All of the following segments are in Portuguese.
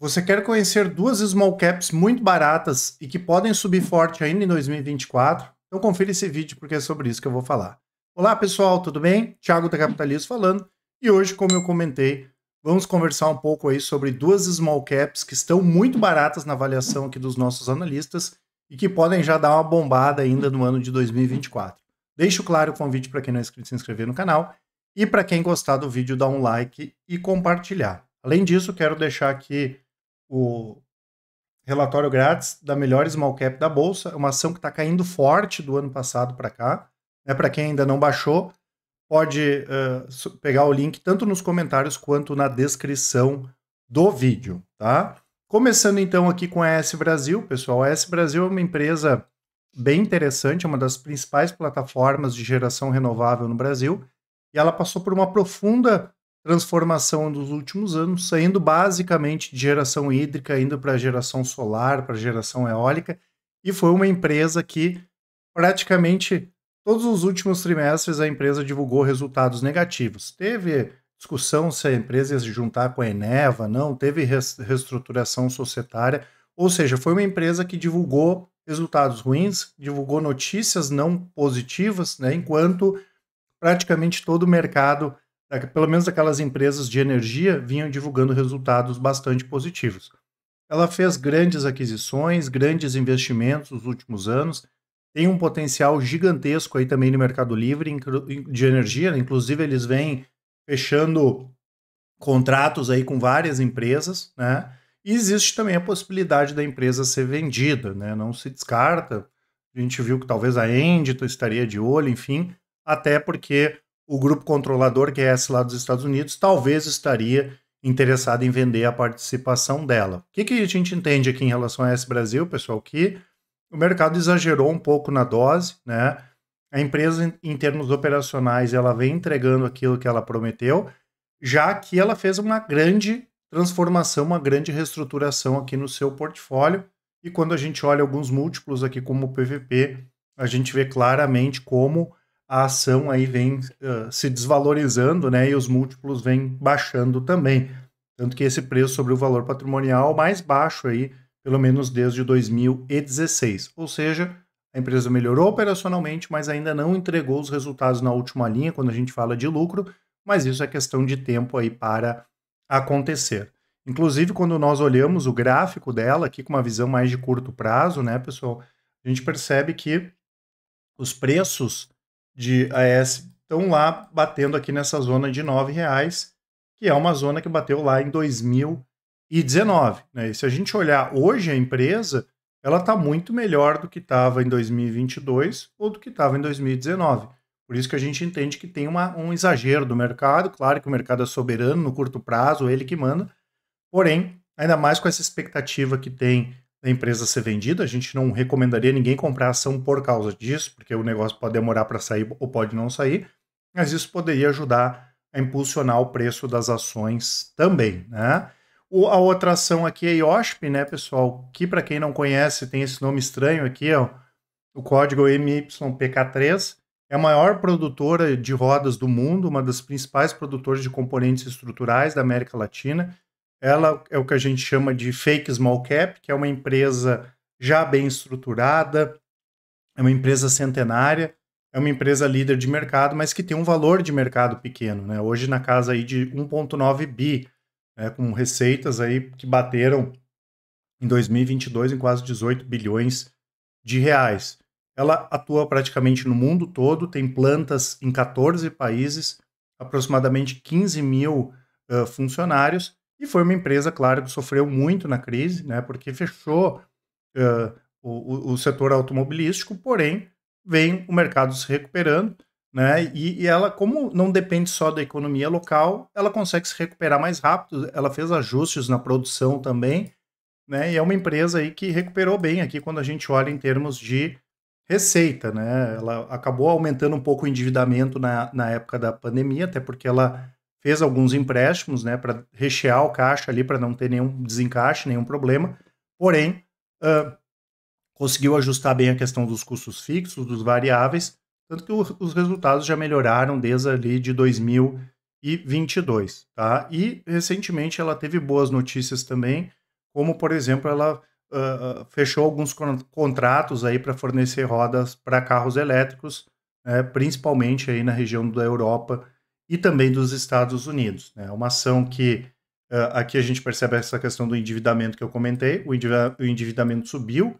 Você quer conhecer duas small caps muito baratas e que podem subir forte ainda em 2024? Então confira esse vídeo porque é sobre isso que eu vou falar. Olá pessoal, tudo bem? Thiago da Capitalismo falando e hoje, como eu comentei, vamos conversar um pouco aí sobre duas small caps que estão muito baratas na avaliação aqui dos nossos analistas e que podem já dar uma bombada ainda no ano de 2024. Deixo claro o convite para quem não é inscrito se inscrever no canal e para quem gostar do vídeo dar um like e compartilhar. Além disso, quero deixar aqui o relatório grátis da melhor small cap da bolsa, é uma ação que está caindo forte do ano passado para cá. Né? Para quem ainda não baixou, pode uh, pegar o link tanto nos comentários quanto na descrição do vídeo, tá? Começando então aqui com a S Brasil, pessoal. A S Brasil é uma empresa bem interessante, é uma das principais plataformas de geração renovável no Brasil, e ela passou por uma profunda transformação dos últimos anos, saindo basicamente de geração hídrica, indo para geração solar, para geração eólica, e foi uma empresa que praticamente todos os últimos trimestres a empresa divulgou resultados negativos. Teve discussão se a empresa ia se juntar com a Eneva, não, teve reestruturação societária, ou seja, foi uma empresa que divulgou resultados ruins, divulgou notícias não positivas, né, enquanto praticamente todo o mercado é, pelo menos aquelas empresas de energia vinham divulgando resultados bastante positivos. Ela fez grandes aquisições, grandes investimentos nos últimos anos, tem um potencial gigantesco aí também no Mercado Livre de energia, né? inclusive eles vêm fechando contratos aí com várias empresas, né? E existe também a possibilidade da empresa ser vendida, né? Não se descarta. A gente viu que talvez a Endito estaria de olho, enfim, até porque o grupo controlador, que é esse lá dos Estados Unidos, talvez estaria interessado em vender a participação dela. O que, que a gente entende aqui em relação a esse Brasil, pessoal? Que o mercado exagerou um pouco na dose, né? A empresa, em termos operacionais, ela vem entregando aquilo que ela prometeu, já que ela fez uma grande transformação, uma grande reestruturação aqui no seu portfólio. E quando a gente olha alguns múltiplos aqui como o PVP, a gente vê claramente como a ação aí vem uh, se desvalorizando, né? E os múltiplos vêm baixando também. Tanto que esse preço sobre o valor patrimonial mais baixo aí, pelo menos desde 2016. Ou seja, a empresa melhorou operacionalmente, mas ainda não entregou os resultados na última linha quando a gente fala de lucro, mas isso é questão de tempo aí para acontecer. Inclusive, quando nós olhamos o gráfico dela aqui com uma visão mais de curto prazo, né, pessoal, a gente percebe que os preços de AS estão lá batendo aqui nessa zona de R$ reais, que é uma zona que bateu lá em 2019. Né? E se a gente olhar hoje a empresa, ela está muito melhor do que estava em 2022 ou do que estava em 2019. Por isso que a gente entende que tem uma, um exagero do mercado. Claro que o mercado é soberano no curto prazo, é ele que manda. Porém, ainda mais com essa expectativa que tem da empresa ser vendida. A gente não recomendaria ninguém comprar ação por causa disso, porque o negócio pode demorar para sair ou pode não sair, mas isso poderia ajudar a impulsionar o preço das ações também, né? O, a outra ação aqui é IOSP, né, pessoal? Que para quem não conhece tem esse nome estranho aqui, ó. O código MYPK3 é a maior produtora de rodas do mundo, uma das principais produtoras de componentes estruturais da América Latina ela é o que a gente chama de fake small cap, que é uma empresa já bem estruturada, é uma empresa centenária, é uma empresa líder de mercado, mas que tem um valor de mercado pequeno, né? Hoje na casa aí de 1.9 bi, né? com receitas aí que bateram em 2022 em quase 18 bilhões de reais. Ela atua praticamente no mundo todo, tem plantas em 14 países, aproximadamente 15 mil uh, funcionários e foi uma empresa, claro, que sofreu muito na crise, né, porque fechou uh, o, o, setor automobilístico, porém, vem o mercado se recuperando, né, e, e, ela, como não depende só da economia local, ela consegue se recuperar mais rápido, ela fez ajustes na produção também, né, e é uma empresa aí que recuperou bem aqui quando a gente olha em termos de receita, né, ela acabou aumentando um pouco o endividamento na, na época da pandemia, até porque ela fez alguns empréstimos, né, para rechear o caixa ali, para não ter nenhum desencaixe, nenhum problema. Porém, uh, conseguiu ajustar bem a questão dos custos fixos, dos variáveis, tanto que o, os resultados já melhoraram desde ali de 2022, tá? E recentemente ela teve boas notícias também, como por exemplo ela uh, fechou alguns contratos aí para fornecer rodas para carros elétricos, né, principalmente aí na região da Europa e também dos Estados Unidos. Né? É né? uma ação que uh, aqui a gente percebe essa questão do endividamento que eu comentei, o, o endividamento subiu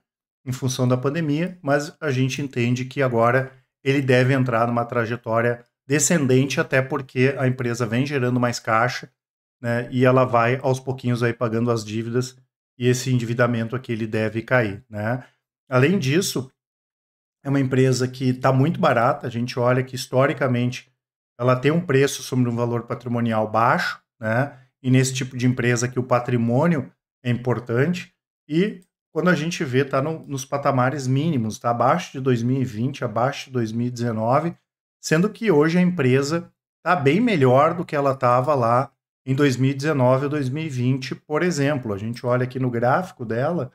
em função da pandemia, mas a gente entende que agora ele deve entrar numa trajetória descendente, até porque a empresa vem gerando mais caixa né, e ela vai aos pouquinhos aí pagando as dívidas e esse endividamento aqui ele deve cair. Né? Além disso, é uma empresa que está muito barata, a gente olha que historicamente ela tem um preço sobre um valor patrimonial baixo, né? E nesse tipo de empresa que o patrimônio é importante. E quando a gente vê, está no, nos patamares mínimos, está abaixo de 2020, abaixo de 2019, sendo que hoje a empresa está bem melhor do que ela estava lá em 2019 ou 2020, por exemplo. A gente olha aqui no gráfico dela,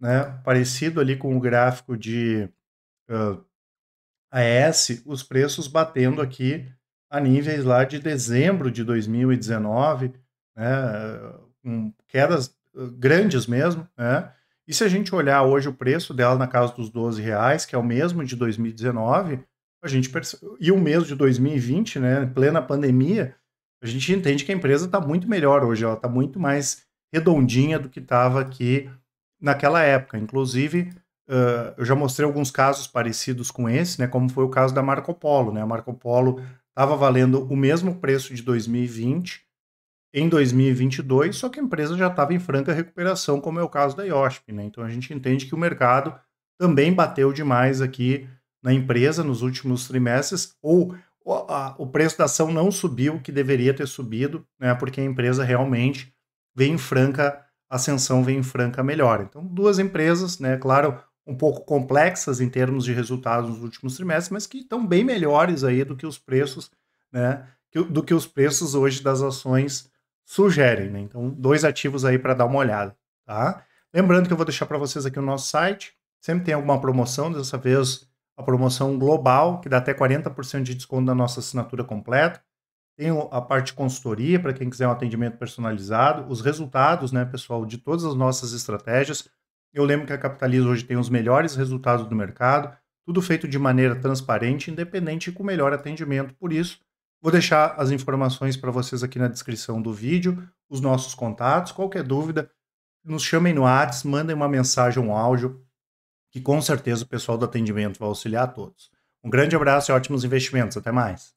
né, parecido ali com o gráfico de uh, AS, os preços batendo aqui a níveis lá de dezembro de 2019, né, com quedas grandes mesmo, né? E se a gente olhar hoje o preço dela na casa dos 12 reais, que é o mesmo de 2019, a gente e o mesmo de 2020, né, plena pandemia, a gente entende que a empresa está muito melhor hoje, ela está muito mais redondinha do que estava aqui naquela época. Inclusive, uh, eu já mostrei alguns casos parecidos com esse, né, como foi o caso da Marco Polo. Né? A Marco Polo estava valendo o mesmo preço de 2020 em 2022, só que a empresa já estava em franca recuperação, como é o caso da IOSP. Né? Então a gente entende que o mercado também bateu demais aqui na empresa nos últimos trimestres, ou o preço da ação não subiu, o que deveria ter subido, né? porque a empresa realmente vem em franca ascensão, vem em franca melhora. Então, duas empresas, né? claro, um pouco complexas em termos de resultados nos últimos trimestres, mas que estão bem melhores aí do que os preços, né? Do que os preços hoje das ações sugerem. Né? Então, dois ativos aí para dar uma olhada, tá? Lembrando que eu vou deixar para vocês aqui o nosso site. Sempre tem alguma promoção, dessa vez a promoção global, que dá até 40% de desconto na nossa assinatura completa. Tem a parte de consultoria para quem quiser um atendimento personalizado, os resultados, né, pessoal, de todas as nossas estratégias, eu lembro que a Capitaliza hoje tem os melhores resultados do mercado, tudo feito de maneira transparente, independente e com melhor atendimento. Por isso, vou deixar as informações para vocês aqui na descrição do vídeo, os nossos contatos, qualquer dúvida, nos chamem no WhatsApp, mandem uma mensagem, um áudio, que com certeza o pessoal do atendimento vai auxiliar a todos. Um grande abraço e ótimos investimentos. Até mais.